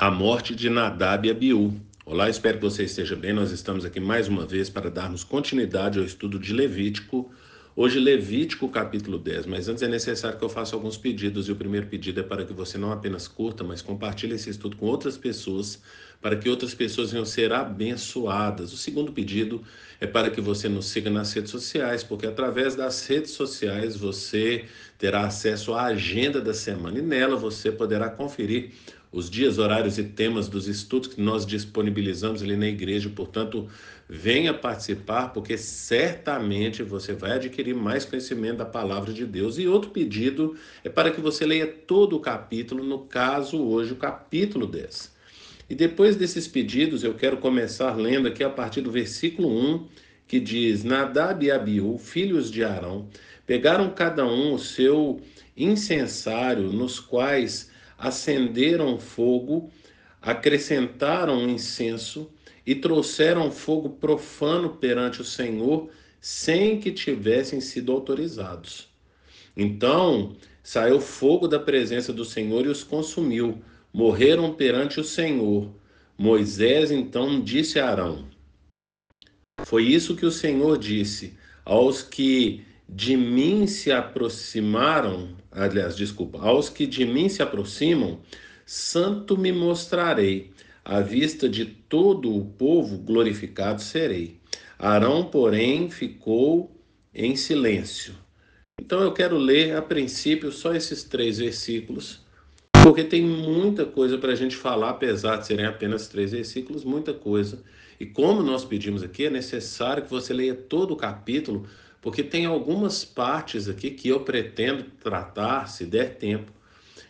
A morte de Nadab e Abiú. Olá, espero que você esteja bem. Nós estamos aqui mais uma vez para darmos continuidade ao estudo de Levítico. Hoje, Levítico capítulo 10, mas antes é necessário que eu faça alguns pedidos. E o primeiro pedido é para que você não apenas curta, mas compartilhe esse estudo com outras pessoas, para que outras pessoas venham ser abençoadas. O segundo pedido é para que você nos siga nas redes sociais, porque através das redes sociais você terá acesso à agenda da semana e nela você poderá conferir os dias, horários e temas dos estudos que nós disponibilizamos ali na igreja. Portanto, venha participar, porque certamente você vai adquirir mais conhecimento da palavra de Deus. E outro pedido é para que você leia todo o capítulo, no caso, hoje, o capítulo 10. E depois desses pedidos, eu quero começar lendo aqui a partir do versículo 1, que diz: Nadab e Abiú, filhos de Arão, pegaram cada um o seu incensário, nos quais acenderam fogo, acrescentaram incenso e trouxeram fogo profano perante o Senhor, sem que tivessem sido autorizados. Então saiu fogo da presença do Senhor e os consumiu, morreram perante o Senhor. Moisés então disse a Arão: Foi isso que o Senhor disse aos que de mim se aproximaram, aliás, desculpa, aos que de mim se aproximam, santo me mostrarei. À vista de todo o povo, glorificado serei. Arão, porém, ficou em silêncio. Então eu quero ler a princípio só esses três versículos porque tem muita coisa para a gente falar, apesar de serem apenas três versículos, muita coisa. E como nós pedimos aqui, é necessário que você leia todo o capítulo, porque tem algumas partes aqui que eu pretendo tratar, se der tempo,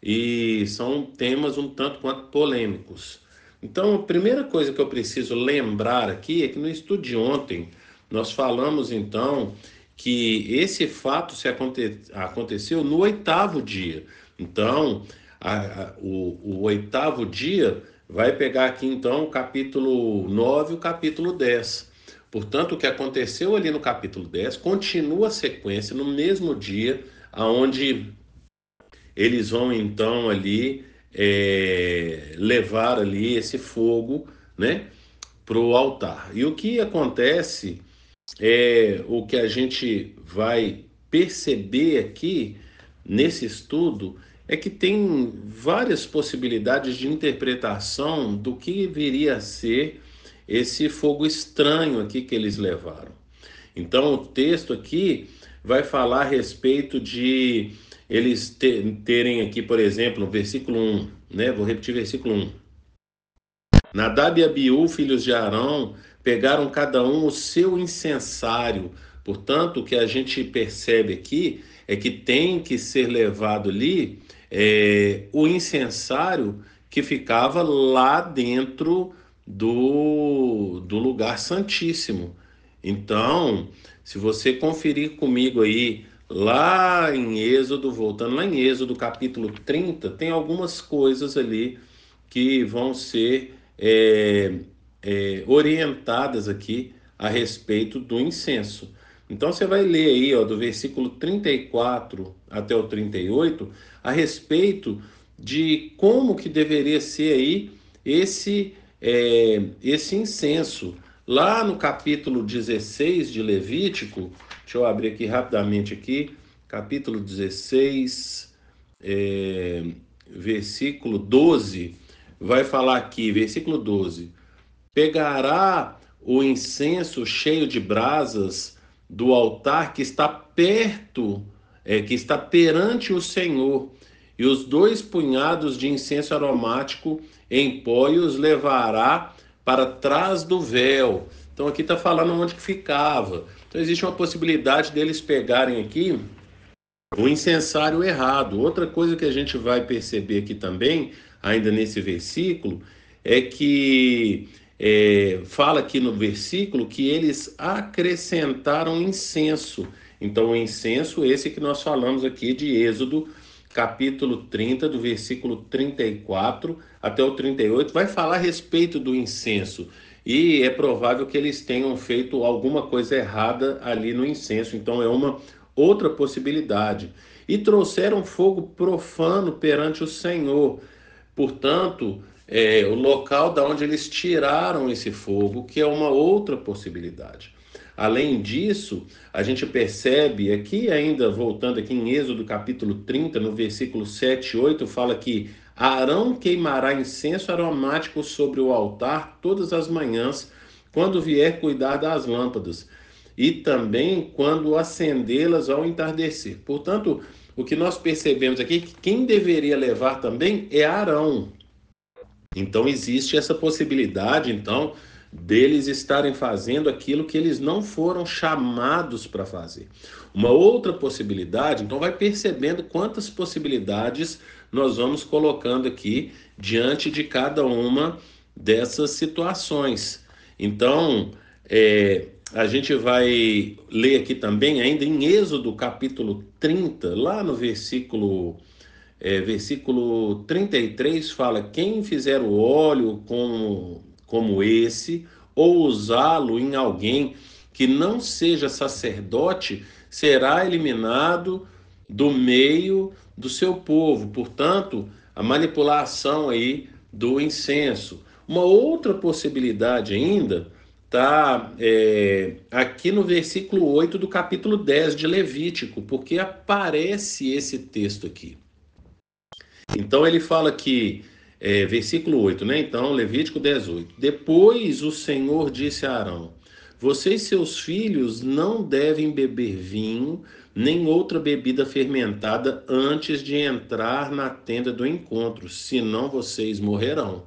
e são temas um tanto quanto polêmicos. Então, a primeira coisa que eu preciso lembrar aqui é que no estudo de ontem nós falamos então que esse fato se aconte... aconteceu no oitavo dia. Então, a, a, o, o oitavo dia, vai pegar aqui então o capítulo 9 e o capítulo 10. Portanto, o que aconteceu ali no capítulo 10 continua a sequência no mesmo dia, aonde eles vão então ali é, levar ali esse fogo, né, para o altar. E o que acontece é o que a gente vai perceber aqui nesse estudo é que tem várias possibilidades de interpretação do que viria a ser esse fogo estranho aqui que eles levaram. Então, o texto aqui vai falar a respeito de eles terem aqui, por exemplo, no versículo 1, né? Vou repetir versículo 1. Nadab e Abiú, filhos de Arão, pegaram cada um o seu incensário. Portanto, o que a gente percebe aqui é que tem que ser levado ali é, o incensário que ficava lá dentro do, do lugar santíssimo. Então, se você conferir comigo aí, lá em Êxodo, voltando lá em Êxodo, capítulo 30, tem algumas coisas ali que vão ser é, é, orientadas aqui a respeito do incenso. Então você vai ler aí, ó, do versículo 34 até o 38, a respeito de como que deveria ser aí esse é, esse incenso. Lá no capítulo 16 de Levítico, deixa eu abrir aqui rapidamente aqui, capítulo 16, é, versículo 12, vai falar aqui, versículo 12, pegará o incenso cheio de brasas do altar que está perto, é, que está perante o Senhor, e os dois punhados de incenso aromático em pó e os levará para trás do véu. Então aqui está falando onde que ficava. Então existe uma possibilidade deles pegarem aqui o incensário errado. Outra coisa que a gente vai perceber aqui também, ainda nesse versículo, é que é, fala aqui no versículo que eles acrescentaram incenso. Então, o incenso, esse que nós falamos aqui de Êxodo, capítulo 30, do versículo 34 até o 38, vai falar a respeito do incenso. E é provável que eles tenham feito alguma coisa errada ali no incenso. Então, é uma outra possibilidade. E trouxeram fogo profano perante o Senhor. Portanto, é, o local da onde eles tiraram esse fogo, que é uma outra possibilidade. Além disso, a gente percebe aqui, ainda voltando aqui em Êxodo capítulo 30, no versículo 7 e 8, fala que Arão queimará incenso aromático sobre o altar todas as manhãs, quando vier cuidar das lâmpadas, e também quando acendê-las ao entardecer. Portanto, o que nós percebemos aqui é que quem deveria levar também é Arão, então existe essa possibilidade, então, deles estarem fazendo aquilo que eles não foram chamados para fazer. Uma outra possibilidade, então vai percebendo quantas possibilidades nós vamos colocando aqui diante de cada uma dessas situações. Então, é, a gente vai ler aqui também, ainda em Êxodo capítulo 30, lá no versículo é, versículo 33 fala: Quem fizer o óleo como, como esse, ou usá-lo em alguém que não seja sacerdote, será eliminado do meio do seu povo. Portanto, a manipulação aí do incenso. Uma outra possibilidade ainda está é, aqui no versículo 8 do capítulo 10 de Levítico, porque aparece esse texto aqui. Então ele fala que, é, versículo 8, né? Então, Levítico 18. Depois o Senhor disse a Arão: vocês e seus filhos não devem beber vinho, nem outra bebida fermentada antes de entrar na tenda do encontro, senão vocês morrerão.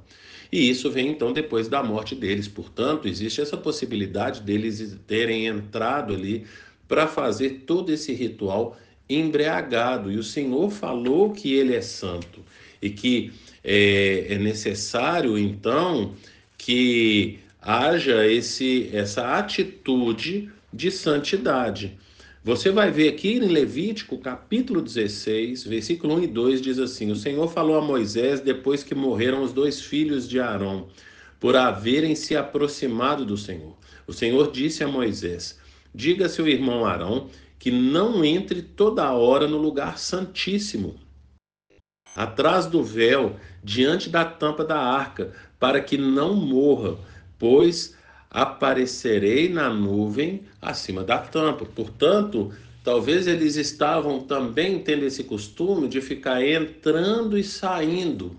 E isso vem então depois da morte deles. Portanto, existe essa possibilidade deles terem entrado ali para fazer todo esse ritual embriagado. E o Senhor falou que ele é santo e que é, é necessário, então, que haja esse, essa atitude de santidade. Você vai ver aqui em Levítico, capítulo 16, versículo 1 e 2, diz assim: O Senhor falou a Moisés depois que morreram os dois filhos de Arão, por haverem se aproximado do Senhor. O Senhor disse a Moisés: Diga seu irmão Arão que não entre toda hora no lugar santíssimo, atrás do véu, diante da tampa da arca, para que não morra, pois aparecerei na nuvem acima da tampa. Portanto, talvez eles estavam também tendo esse costume de ficar entrando e saindo.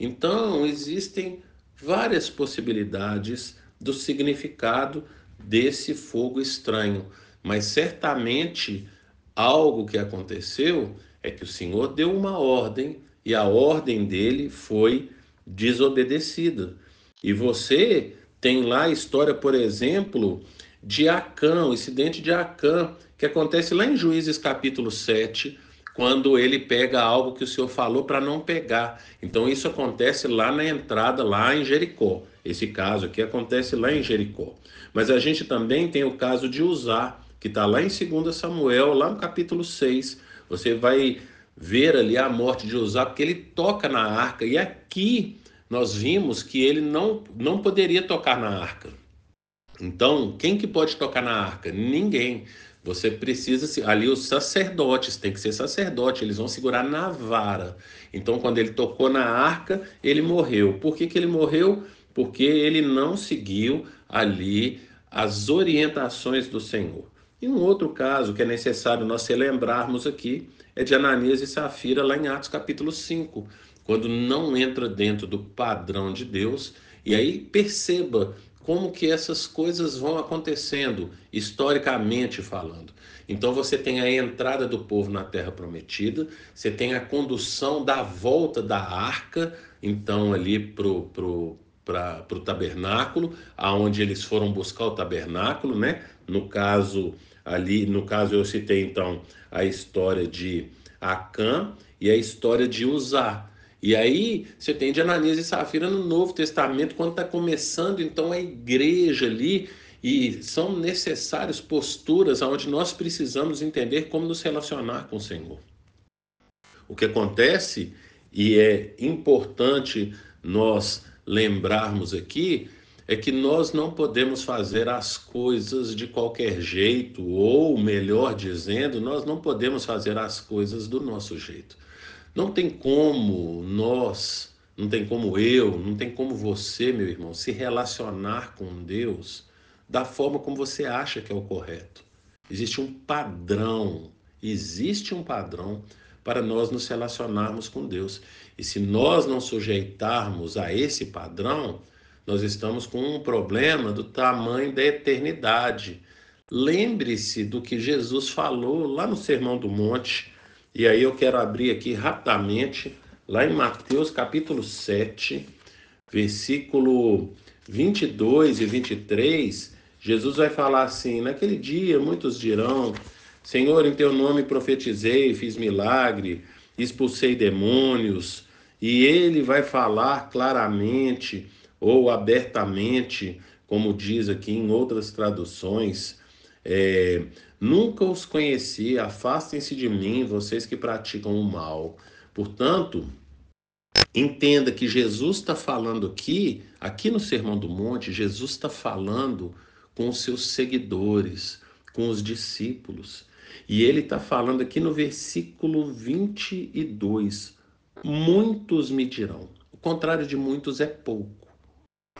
Então, existem várias possibilidades do significado desse fogo estranho. Mas certamente algo que aconteceu é que o Senhor deu uma ordem e a ordem dele foi desobedecida. E você tem lá a história, por exemplo, de Acã, o incidente de Acã, que acontece lá em Juízes capítulo 7, quando ele pega algo que o Senhor falou para não pegar. Então isso acontece lá na entrada, lá em Jericó. Esse caso aqui acontece lá em Jericó. Mas a gente também tem o caso de usar que está lá em 2 Samuel, lá no capítulo 6. Você vai ver ali a morte de Josá, porque ele toca na arca. E aqui nós vimos que ele não, não poderia tocar na arca. Então, quem que pode tocar na arca? Ninguém. Você precisa ali os sacerdotes, tem que ser sacerdote, eles vão segurar na vara. Então, quando ele tocou na arca, ele morreu. Por que, que ele morreu? Porque ele não seguiu ali as orientações do Senhor. E um outro caso que é necessário nós relembrarmos aqui é de Ananias e Safira, lá em Atos capítulo 5, quando não entra dentro do padrão de Deus. E aí perceba como que essas coisas vão acontecendo, historicamente falando. Então você tem a entrada do povo na terra prometida, você tem a condução da volta da arca, então ali pro, pro, para o tabernáculo, aonde eles foram buscar o tabernáculo, né? No caso, Ali, no caso, eu citei então a história de Acã e a história de Uzá. E aí você tem de Ananias e Safira no Novo Testamento, quando está começando então a igreja ali, e são necessárias posturas onde nós precisamos entender como nos relacionar com o Senhor. O que acontece, e é importante nós lembrarmos aqui, é que nós não podemos fazer as coisas de qualquer jeito, ou melhor dizendo, nós não podemos fazer as coisas do nosso jeito. Não tem como nós, não tem como eu, não tem como você, meu irmão, se relacionar com Deus da forma como você acha que é o correto. Existe um padrão, existe um padrão para nós nos relacionarmos com Deus. E se nós não sujeitarmos a esse padrão, nós estamos com um problema do tamanho da eternidade. Lembre-se do que Jesus falou lá no Sermão do Monte, e aí eu quero abrir aqui rapidamente, lá em Mateus capítulo 7, versículo 22 e 23, Jesus vai falar assim: Naquele dia muitos dirão: Senhor, em teu nome profetizei, fiz milagre, expulsei demônios. E ele vai falar claramente ou abertamente, como diz aqui em outras traduções, é, nunca os conheci, afastem-se de mim, vocês que praticam o mal. Portanto, entenda que Jesus está falando aqui, aqui no Sermão do Monte, Jesus está falando com os seus seguidores, com os discípulos. E ele está falando aqui no versículo 22: muitos me dirão. O contrário de muitos é pouco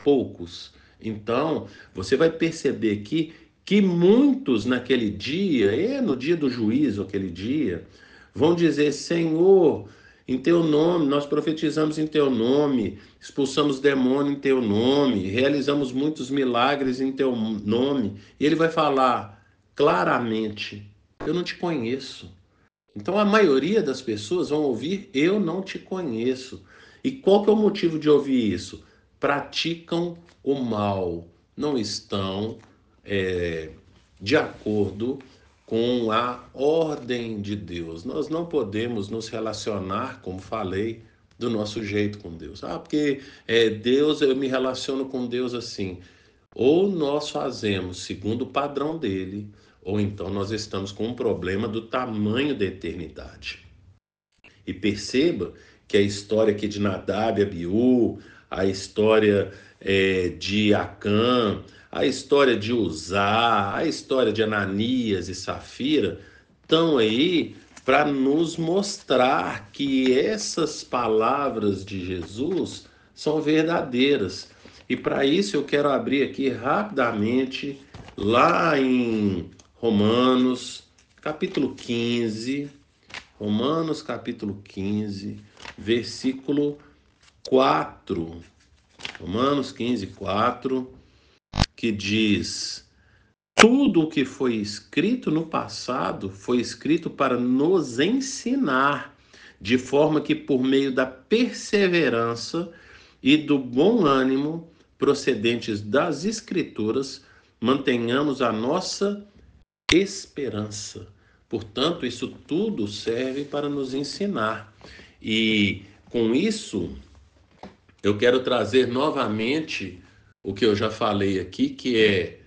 poucos. Então, você vai perceber que que muitos naquele dia, é no dia do juízo, aquele dia, vão dizer: Senhor, em teu nome, nós profetizamos em teu nome, expulsamos demônio em teu nome, realizamos muitos milagres em teu nome. E ele vai falar claramente: Eu não te conheço. Então a maioria das pessoas vão ouvir: Eu não te conheço. E qual que é o motivo de ouvir isso? praticam o mal, não estão é, de acordo com a ordem de Deus. Nós não podemos nos relacionar, como falei, do nosso jeito com Deus. Ah, porque é, Deus, eu me relaciono com Deus assim. Ou nós fazemos segundo o padrão dele, ou então nós estamos com um problema do tamanho da eternidade. E perceba que a história aqui de Nadab e Abiú, a história é, de Acã, a história de Uzá, a história de Ananias e Safira, estão aí para nos mostrar que essas palavras de Jesus são verdadeiras. E para isso eu quero abrir aqui rapidamente lá em Romanos, capítulo 15, Romanos capítulo 15, versículo 4, Romanos 15, 4, que diz: Tudo o que foi escrito no passado foi escrito para nos ensinar, de forma que, por meio da perseverança e do bom ânimo procedentes das Escrituras, mantenhamos a nossa esperança. Portanto, isso tudo serve para nos ensinar. E com isso, eu quero trazer novamente o que eu já falei aqui, que é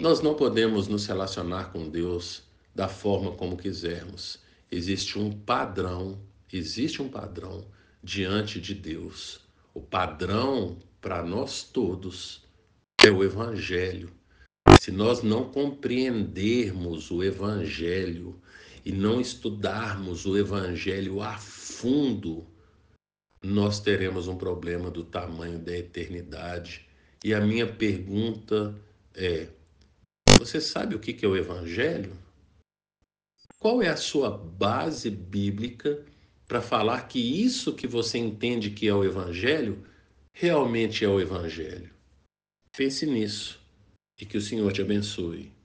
nós não podemos nos relacionar com Deus da forma como quisermos. Existe um padrão, existe um padrão diante de Deus. O padrão para nós todos é o evangelho. Se nós não compreendermos o evangelho e não estudarmos o evangelho a fundo, nós teremos um problema do tamanho da eternidade. E a minha pergunta é: você sabe o que é o Evangelho? Qual é a sua base bíblica para falar que isso que você entende que é o Evangelho realmente é o Evangelho? Pense nisso e que o Senhor te abençoe.